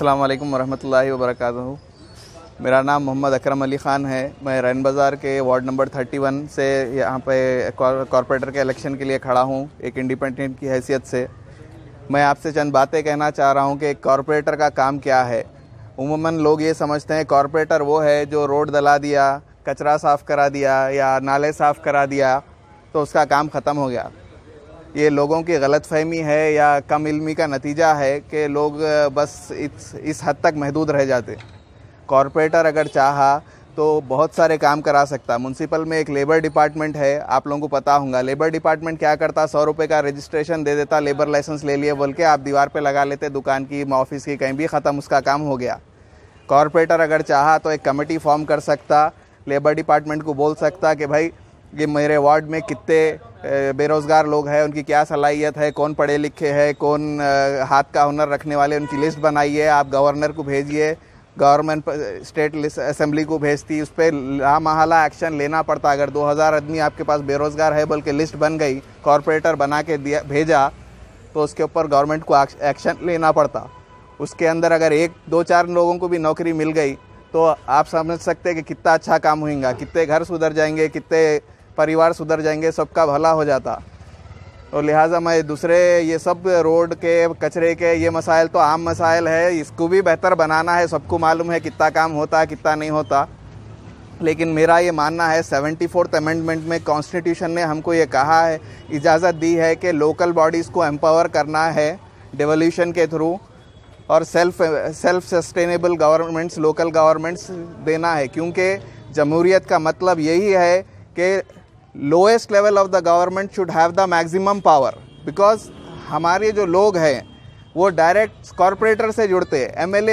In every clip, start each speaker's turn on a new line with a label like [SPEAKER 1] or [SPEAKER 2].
[SPEAKER 1] अस्सलाम वालेकुम वरहमतुल्लाहि वबरकातुहू मेरा नाम मोहम्मद अकरम अली ख़ान है मैं रैन बाज़ार के वार्ड नंबर 31 से यहाँ पे कॉरपोरेटर के इलेक्शन के लिए खड़ा हूँ एक इंडिपेंडेंट की हैसियत से मैं आपसे चंद बातें कहना चाह रहा हूँ कि कॉरपोरेटर का काम क्या है उमूमन लोग ये समझते हैं कॉरपोरेटर वो है जो रोड दला दिया कचरा साफ़ करा दिया या नाले साफ़ करा दिया तो उसका काम ख़त्म हो गया ये लोगों की गलत फहमी है या कम इलमी का नतीजा है कि लोग बस इस इस हद तक महदूद रह जाते कॉरपोरेटर अगर चाहा तो बहुत सारे काम करा सकता म्यूनसिपल में एक लेबर डिपार्टमेंट है आप लोगों को पता होगा लेबर डिपार्टमेंट क्या करता सौ रुपये का रजिस्ट्रेशन दे देता लेबर लाइसेंस ले लिए बोल के आप दीवार पे लगा लेते दुकान की ऑफिस की कहीं भी ख़त्म उसका काम हो गया कॉरपोरेटर अगर चाहा तो एक कमेटी फॉर्म कर सकता लेबर डिपार्टमेंट को बोल सकता कि भाई कि मेरे वार्ड में कितने बेरोज़गार लोग हैं उनकी क्या सलाहियत है कौन पढ़े लिखे हैं कौन हाथ का हुनर रखने वाले उनकी लिस्ट बनाइए आप गवर्नर को भेजिए गवर्नमेंट स्टेट असेंबली को भेजती उस पर लामहला एक्शन लेना पड़ता अगर 2000 आदमी आपके पास बेरोज़गार है बल्कि लिस्ट बन गई कॉरपोरेटर बना के दिया भेजा तो उसके ऊपर गवर्नमेंट को एक्शन लेना पड़ता उसके अंदर अगर एक दो चार लोगों को भी नौकरी मिल गई तो आप समझ सकते हैं कि कितना अच्छा काम होगा कितने घर सुधर जाएंगे कितने परिवार सुधर जाएंगे सबका भला हो जाता और तो लिहाजा मैं दूसरे ये सब रोड के कचरे के ये मसाइल तो आम मसाइल है इसको भी बेहतर बनाना है सबको मालूम है कितना काम होता है कितना नहीं होता लेकिन मेरा ये मानना है सेवेंटी फोर्थ अमेंडमेंट में कॉन्स्टिट्यूशन ने हमको ये कहा है इजाज़त दी है कि लोकल बॉडीज़ को एम्पावर करना है डेवोल्यूशन के थ्रू और self self sustainable governments local governments देना है क्योंकि जमहूरीत का मतलब यही है कि lowest level of the government should have the maximum power because हमारे जो लोग हैं वो डायरेक्ट कॉरपोरेटर से जुड़ते हैं एम एल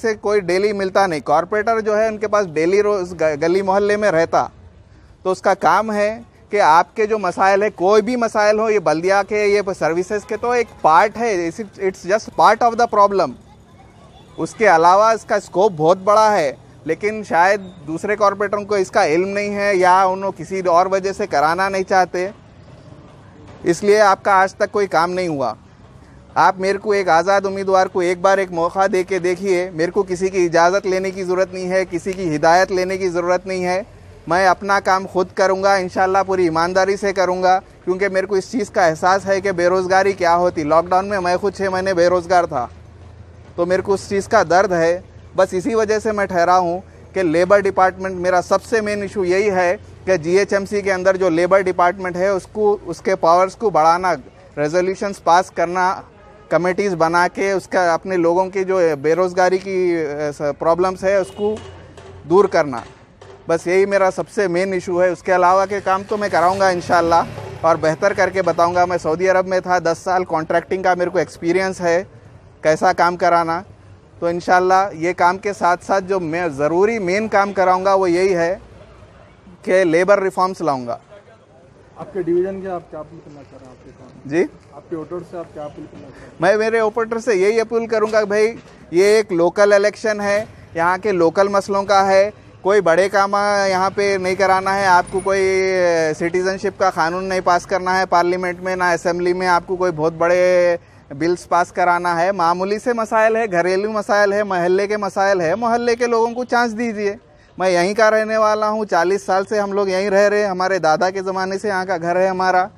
[SPEAKER 1] से कोई डेली मिलता नहीं कॉरपोरेटर जो है उनके पास डेली रोज गली मोहल्ले में रहता तो उसका काम है कि आपके जो मसाइल है कोई भी मसाइल हो ये बल्दिया के ये सर्विसेज के तो एक पार्ट है it's just part of the problem उसके अलावा इसका स्कोप बहुत बड़ा है लेकिन शायद दूसरे कॉरपोरेटरों को इसका इल्म नहीं है या उन्होंने किसी और वजह से कराना नहीं चाहते इसलिए आपका आज तक कोई काम नहीं हुआ आप मेरे को एक आज़ाद उम्मीदवार को एक बार एक मौका दे के देखिए मेरे को किसी की इजाज़त लेने की ज़रूरत नहीं है किसी की हिदायत लेने की ज़रूरत नहीं है मैं अपना काम खुद करूँगा इन पूरी ईमानदारी से करूँगा क्योंकि मेरे को इस चीज़ का एहसास है कि बेरोज़गारी क्या होती लॉकडाउन में मैं खुद छः महीने बेरोज़गार था तो मेरे को उस चीज़ का दर्द है बस इसी वजह से मैं ठहरा हूँ कि लेबर डिपार्टमेंट मेरा सबसे मेन इशू यही है कि जीएचएमसी के अंदर जो लेबर डिपार्टमेंट है उसको उसके पावर्स को बढ़ाना रेजोल्यूशंस पास करना कमेटीज़ बना के उसका अपने लोगों की जो बेरोज़गारी की प्रॉब्लम्स है उसको दूर करना बस यही मेरा सबसे मेन इशू है उसके अलावा के काम तो मैं कराऊंगा इन और बेहतर करके बताऊंगा मैं सऊदी अरब में था दस साल कॉन्ट्रैक्टिंग का मेरे को एक्सपीरियंस है कैसा काम कराना तो इन ये काम के साथ साथ जो मैं ज़रूरी मेन काम कराऊंगा वो यही है कि लेबर रिफॉर्म्स लाऊंगा आपके डिवीजन के आप क्या अपील करना चाह रहे हैं आपके जी आपके ऑपरेटर से आप क्या अपील करना चाह रहे हैं मैं मेरे ऑपरेटर से यही अपील करूंगा भाई ये एक लोकल इलेक्शन है यहाँ के लोकल मसलों का है कोई बड़े काम यहाँ पे नहीं कराना है आपको कोई सिटीज़नशिप का कानून नहीं पास करना है पार्लियामेंट में ना असेंबली में आपको कोई बहुत बड़े बिल्स पास कराना है मामूली से मसाइल है घरेलू मसाइल है महल्ले के मसाइल है मोहल्ले के लोगों को चांस दीजिए मैं यहीं का रहने वाला हूँ चालीस साल से हम लोग यहीं रह रहे हैं हमारे दादा के ज़माने से यहाँ का घर है हमारा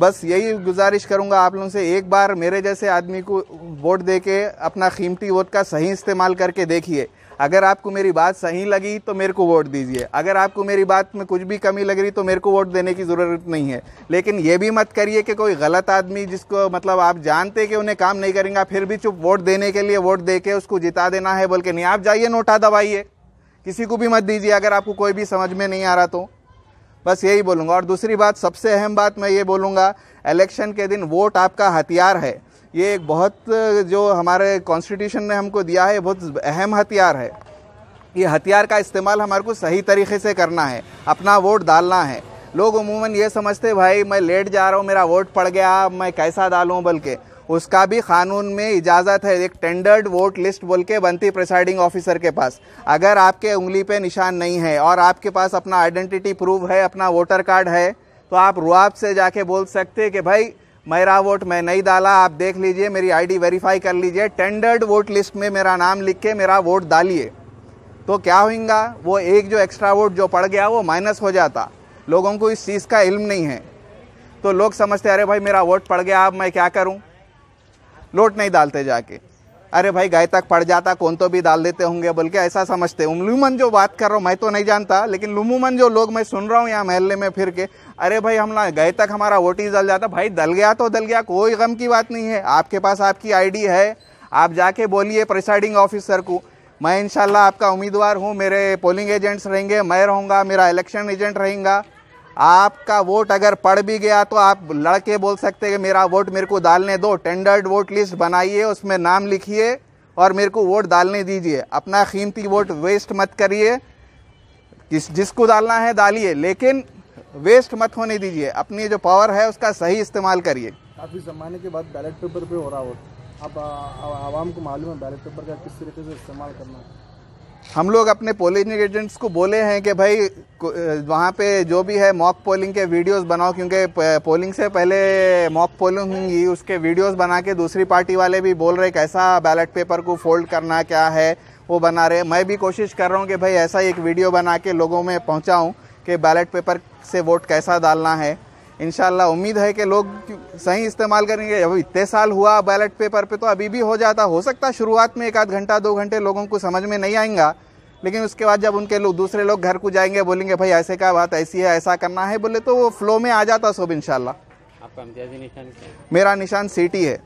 [SPEAKER 1] बस यही गुजारिश करूंगा आप लोगों से एक बार मेरे जैसे आदमी को वोट दे के अपना कीमती वोट का सही इस्तेमाल करके देखिए अगर आपको मेरी बात सही लगी तो मेरे को वोट दीजिए अगर आपको मेरी बात में कुछ भी कमी लग रही तो मेरे को वोट देने की ज़रूरत नहीं है लेकिन ये भी मत करिए कि कोई गलत आदमी जिसको मतलब आप जानते कि उन्हें काम नहीं करेंगे फिर भी चुप वोट देने के लिए वोट दे के उसको जिता देना है बोल के नहीं आप जाइए नोटा दबाइए किसी को भी मत दीजिए अगर आपको कोई भी समझ में नहीं आ रहा तो बस यही बोलूँगा और दूसरी बात सबसे अहम बात मैं ये बोलूँगा इलेक्शन के दिन वोट आपका हथियार है ये एक बहुत जो हमारे कॉन्स्टिट्यूशन ने हमको दिया है बहुत अहम हथियार है ये हथियार का इस्तेमाल हमारे को सही तरीके से करना है अपना वोट डालना है लोग उमूमन ये समझते भाई मैं लेट जा रहा हूँ मेरा वोट पड़ गया मैं कैसा डालूँ बल्कि उसका भी कानून में इजाज़त है एक टेंडर्ड वोट लिस्ट बोल के बनती प्रिसाइडिंग ऑफिसर के पास अगर आपके उंगली पे निशान नहीं है और आपके पास अपना आइडेंटिटी प्रूफ है अपना वोटर कार्ड है तो आप रुआब से जाके बोल सकते कि भाई मेरा वोट मैं नहीं डाला आप देख लीजिए मेरी आईडी वेरीफाई कर लीजिए टेंडर्ड वोट लिस्ट में मेरा नाम लिख के मेरा वोट डालिए तो क्या होगा वो एक जो एक्स्ट्रा वोट जो पड़ गया वो माइनस हो जाता लोगों को इस चीज़ का इल्म नहीं है तो लोग समझते अरे भाई मेरा वोट पड़ गया अब मैं क्या करूं लोट नहीं डालते जाके अरे भाई गाय तक पड़ जाता कौन तो भी डाल देते होंगे बोल के ऐसा समझते उमलूमन जो बात कर रहा हूँ मैं तो नहीं जानता लेकिन लुमूमन जो लोग मैं सुन रहा हूँ यहाँ महल्ले में फिर के अरे भाई हम ना गए तक हमारा वोट ही डल जाता भाई दल गया तो दल गया कोई गम की बात नहीं है आपके पास आपकी आईडी है आप जाके बोलिए प्रिसाइडिंग ऑफिसर को मैं इनशाला आपका उम्मीदवार हूँ मेरे पोलिंग एजेंट्स रहेंगे मैं रहूँगा मेरा इलेक्शन एजेंट रहेगा आपका वोट अगर पड़ भी गया तो आप लड़के बोल सकते हैं कि मेरा वोट मेरे को डालने दो टेंडर्ड वोट लिस्ट बनाइए उसमें नाम लिखिए और मेरे को वोट डालने दीजिए अपना कीमती वोट वेस्ट मत करिए किस जिसको डालना है डालिए लेकिन वेस्ट मत होने दीजिए अपनी जो पावर है उसका सही इस्तेमाल करिए काफ़ी ज़माने के बाद बैलेट पेपर पे हो रहा वोट अब आवाम को मालूम है बैलेट पेपर का किस तरीके से इस्तेमाल करना है हम लोग अपने पोलिंग एजेंट्स को बोले हैं कि भाई वहाँ पे जो भी है मॉक पोलिंग के वीडियोस बनाओ क्योंकि पोलिंग से पहले मॉक पोलिंग होंगी उसके वीडियोस बना के दूसरी पार्टी वाले भी बोल रहे कैसा बैलेट पेपर को फोल्ड करना क्या है वो बना रहे मैं भी कोशिश कर रहा हूँ कि भाई ऐसा एक वीडियो बना के लोगों में पहुँचाऊँ कि बैलेट पेपर से वोट कैसा डालना है इन उम्मीद है कि लोग सही इस्तेमाल करेंगे अब इतने साल हुआ बैलेट पेपर पे तो अभी भी हो जाता हो सकता शुरुआत में एक आध घंटा दो घंटे लोगों को समझ में नहीं आएगा लेकिन उसके बाद जब उनके लोग दूसरे लोग घर को जाएंगे बोलेंगे भाई ऐसे क्या बात ऐसी है ऐसा करना है बोले तो वो फ्लो में आ जाता सब इनशाला मेरा निशान सिटी है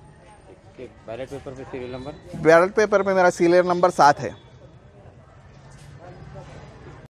[SPEAKER 1] बैलेट पेपर पे सीरियल नंबर बैलेट पेपर पे मेरा सीरियल नंबर सात है